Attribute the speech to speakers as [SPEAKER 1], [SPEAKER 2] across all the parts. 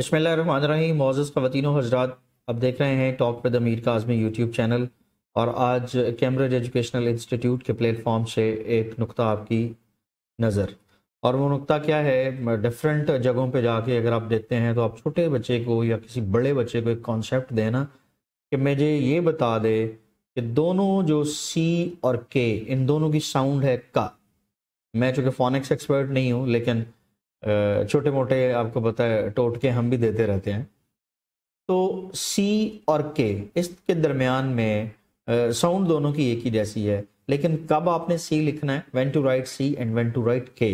[SPEAKER 1] बसमिल Moz ख़वान हजरात अब देख रहे हैं टॉक विद अमीर का आज़मी यूट्यूब चैनल और आज कैम्ब्रिज एजुकेशनल इंस्टीट्यूट के प्लेटफॉर्म से एक नुक्ता आपकी नज़र और वो नुक्ता क्या है डिफरेंट जगहों पे जाके अगर आप देखते हैं तो आप छोटे बच्चे को या किसी बड़े बच्चे को एक कॉन्सेप्ट देना कि मुझे ये बता दे कि दोनों जो सी और के इन दोनों की साउंड है का मैं चूँकि फोनिक्स एक्सपर्ट नहीं हूँ लेकिन छोटे मोटे आपको पता है टोटके हम भी देते रहते हैं तो सी और के इसके दरमियान में साउंड दोनों की एक ही जैसी है लेकिन कब आपने सी लिखना है when to write C and when to write K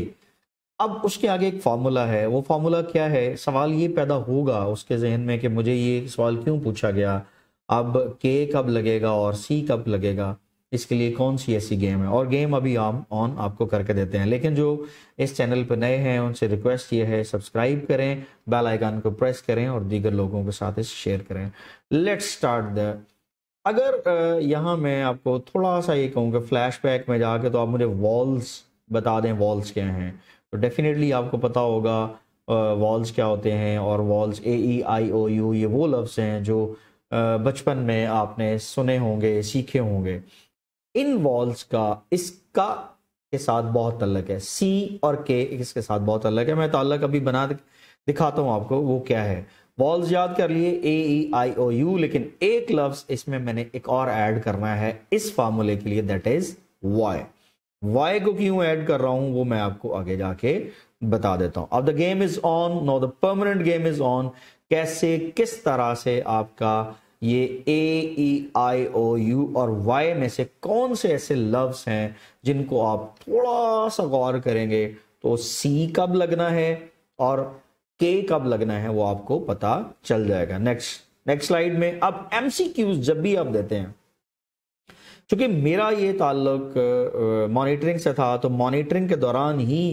[SPEAKER 1] अब उसके आगे एक फार्मूला है वो फार्मूला क्या है सवाल ये पैदा होगा उसके जहन में कि मुझे ये सवाल क्यों पूछा गया अब के कब लगेगा और सी कब लगेगा इसके लिए कौन सी ऐसी गेम है और गेम अभी हम ऑन आपको करके देते हैं लेकिन जो इस चैनल पर नए हैं उनसे रिक्वेस्ट ये है सब्सक्राइब करें बेल आइकन को प्रेस करें और दीगर लोगों के साथ इसे शेयर करें लेट्स स्टार्ट द अगर यहाँ मैं आपको थोड़ा सा ये कहूँगा बैक में जाके तो आप मुझे वॉल्स बता दें वॉल्स क्या हैं तो डेफिनेटली आपको पता होगा वॉल्स क्या होते हैं और walls A E I O you ये वो लफ्ज़ हैं जो बचपन में आपने सुने होंगे सीखे होंगे इन वॉल्स का इसका के साथ बहुत अलग है सी और के इसके साथ बहुत अलग है मैं ताल्लक तो अभी बना दिखाता हूं आपको वो क्या है वॉल्स याद कर लिए ए ई आई ओ यू लेकिन एक लफ्स इसमें मैंने एक और ऐड करना है इस फार्मूले के लिए दैट इज वाई वाई को क्यों ऐड कर रहा हूं वो मैं आपको आगे जाके बता देता हूं अब the game is on no the permanent game is on कैसे किस तरह से आपका ये ए ई आई ओ यू और वाई में से कौन से ऐसे लव्स हैं जिनको आप थोड़ा सा गौर करेंगे तो सी कब लगना है और के कब लगना है वो आपको पता चल जाएगा नेक्स्ट नेक्स्ट स्लाइड में अब एमसीक्यूज जब भी आप देते हैं क्योंकि मेरा ये ताल्लुक मॉनिटरिंग से था तो मॉनिटरिंग के दौरान ही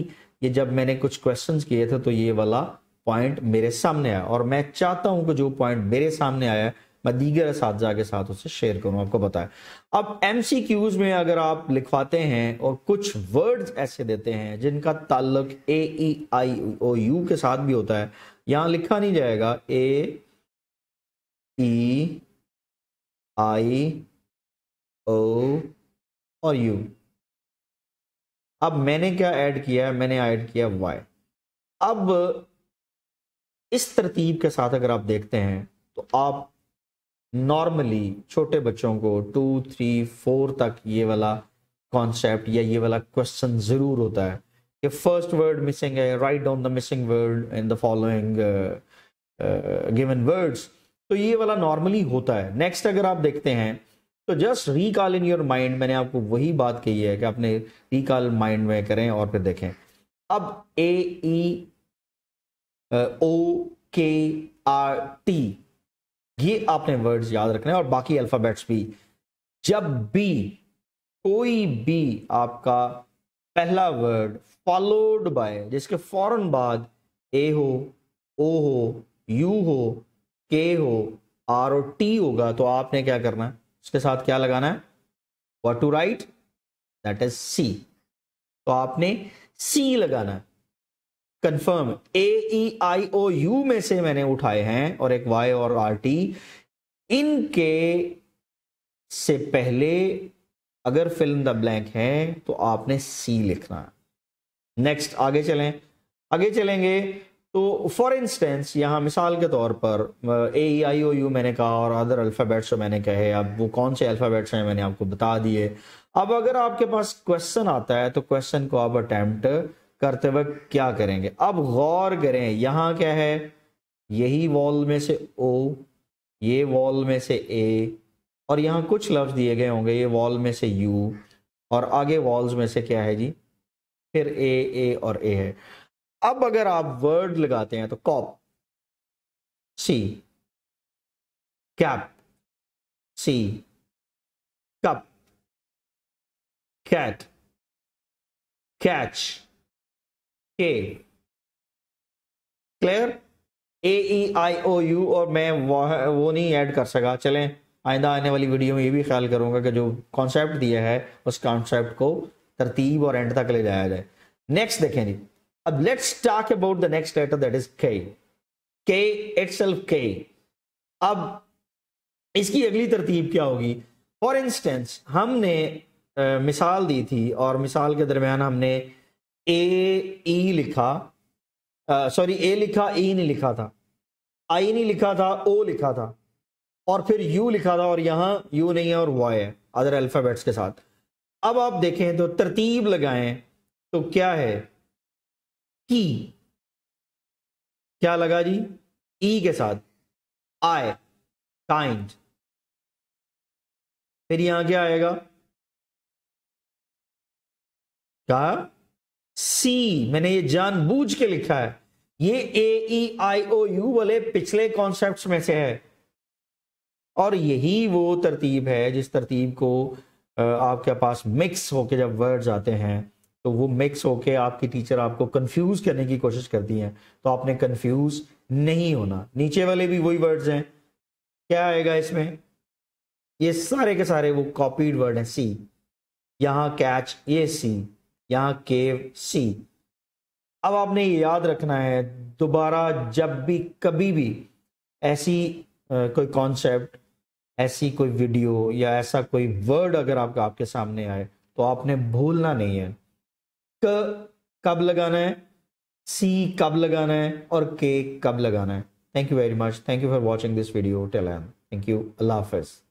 [SPEAKER 1] ये जब मैंने कुछ क्वेश्चंस किए थे तो ये वाला पॉइंट मेरे सामने आया और मैं चाहता हूं कि जो पॉइंट मेरे सामने आया मैं दीगर इसजा के साथ उसे शेयर करूँ आपको बताया अब एम सी क्यूज में अगर आप लिखवाते हैं और कुछ वर्ड्स ऐसे देते हैं जिनका ताल्लुक ए ई आई ओ यू के साथ भी होता
[SPEAKER 2] है यहाँ लिखा नहीं जाएगा ए ई आई ओ और यू अब मैंने क्या ऐड किया है मैंने ऐड किया वाई अब
[SPEAKER 1] इस तरतीब के साथ अगर आप देखते हैं तो आप नॉर्मली छोटे बच्चों को टू थ्री फोर तक ये वाला कॉन्सेप्ट या ये वाला क्वेश्चन ज़रूर होता है कि फर्स्ट वर्ड मिसिंग है write down the missing word in the following given words तो ये वाला नॉर्मली होता है नेक्स्ट अगर आप देखते हैं तो just recall in your mind मैंने आपको वही बात कही है कि आपने रिकॉल माइंड में करें और फिर देखें अब ए ई ओ के आर टी ये आपने वर्ड्स याद रखने और बाकी अल्फ़ाबेट्स भी जब भी कोई भी आपका पहला वर्ड फॉलोड बाय जिसके फौरन बाद ए हो ओ हो यू हो के हो आर ओ टी होगा तो आपने क्या करना है उसके साथ क्या लगाना है what to write that is C तो आपने सी लगाना है confirm A E I O you में से मैंने उठाए हैं और एक वाई और आर टी इनके से पहले अगर फिल्म द ब्लैंक है तो आपने सी लिखना नेक्स्ट आगे चलें आगे चलेंगे तो फॉर इंस्टेंस यहां मिसाल के तौर पर ए ई आई ओ यू मैंने कहा और अदर अल्फ़ाबेट्स मैंने कहे अब वो कौन से अल्फ़ाबेट्स हैं मैंने आपको बता दिए अब अगर आपके पास क्वेश्चन आता है तो क्वेश्चन को आप अटैम्प्ट करते वक्त क्या करेंगे अब गौर करें यहां क्या है यही वॉल में से ओ ये वॉल में से ए और यहां कुछ लफ्ज दिए गए होंगे ये वॉल में से यू और आगे वॉल्स में से क्या
[SPEAKER 2] है जी फिर ए ए और ए है अब अगर आप वर्ड लगाते हैं तो cop C cap C cup cat catch K clear A E I O U और मैं वो नहीं ऐड कर सका चलें
[SPEAKER 1] आइंदा आने वाली वीडियो में ये भी ख्याल करूंगा कि जो कॉन्सेप्ट दिया है उस कॉन्सेप्ट को तरतीब और एंड तक ले जाया जाए नेक्स्ट देखें जी अब let's talk about the next letter that is K K itself के अब इसकी अगली तरतीब क्या होगी फॉर इंस्टेंस हमने आ, मिसाल दी थी और मिसाल के दरमियान हमने ए ई e लिखा सॉरी ए लिखा ई e नहीं लिखा था आई नहीं लिखा था ओ लिखा था और फिर यू लिखा था और यहां यू नहीं है और वाई है अदर अल्फ़ाबेट्स के साथ अब आप देखें तो तरतीब
[SPEAKER 2] लगाएं तो क्या है की क्या लगा जी ई e के साथ आय काइंड फिर यहां क्या आएगा कहा सी मैंने ये जानबूझ के लिखा है ये ए
[SPEAKER 1] ई आई ओ यू वाले पिछले कॉन्सेप्ट में से है और यही वो तरतीब है जिस तरतीब को आपके पास मिक्स होके जब वर्ड्स आते हैं तो वो मिक्स होके आपकी टीचर आपको कंफ्यूज करने की कोशिश करती है तो आपने कंफ्यूज नहीं होना नीचे वाले भी वही वर्ड्स हैं क्या आएगा इसमें ये सारे के सारे वो कॉपीड वर्ड हैं सी यहाँ कैच ये सी या केव सी अब आपने ये याद रखना है दोबारा जब भी कभी भी ऐसी कोई कॉन्सेप्ट ऐसी कोई वीडियो या ऐसा कोई वर्ड अगर आपका आपके सामने आए तो आपने भूलना नहीं है क कब लगाना है सी कब लगाना है और के
[SPEAKER 2] कब लगाना है thank you very much thank you for watching this video tell M thank you अल्लाह हाफिज़